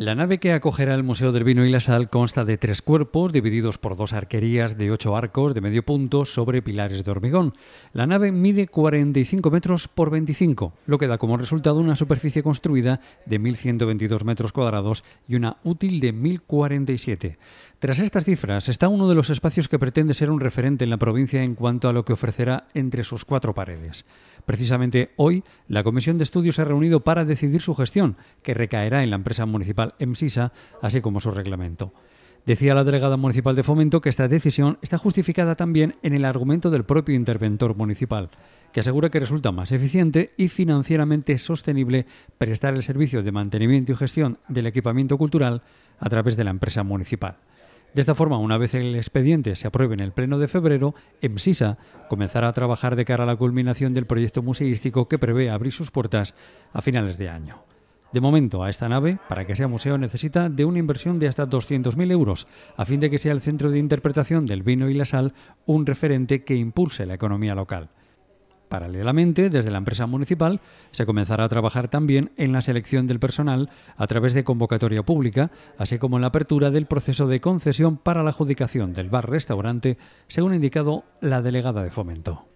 La nave que acogerá el Museo del Vino y la Sal consta de tres cuerpos divididos por dos arquerías de ocho arcos de medio punto sobre pilares de hormigón. La nave mide 45 metros por 25, lo que da como resultado una superficie construida de 1.122 metros cuadrados y una útil de 1.047. Tras estas cifras está uno de los espacios que pretende ser un referente en la provincia en cuanto a lo que ofrecerá entre sus cuatro paredes. Precisamente hoy, la Comisión de Estudios se ha reunido para decidir su gestión, que recaerá en la empresa municipal EMSISA, así como su reglamento. Decía la delegada municipal de Fomento que esta decisión está justificada también en el argumento del propio interventor municipal, que asegura que resulta más eficiente y financieramente sostenible prestar el servicio de mantenimiento y gestión del equipamiento cultural a través de la empresa municipal. De esta forma, una vez el expediente se apruebe en el Pleno de febrero, EMSISA comenzará a trabajar de cara a la culminación del proyecto museístico que prevé abrir sus puertas a finales de año. De momento, a esta nave, para que sea museo, necesita de una inversión de hasta 200.000 euros, a fin de que sea el centro de interpretación del vino y la sal un referente que impulse la economía local. Paralelamente, desde la empresa municipal se comenzará a trabajar también en la selección del personal a través de convocatoria pública, así como en la apertura del proceso de concesión para la adjudicación del bar-restaurante, según ha indicado la delegada de fomento.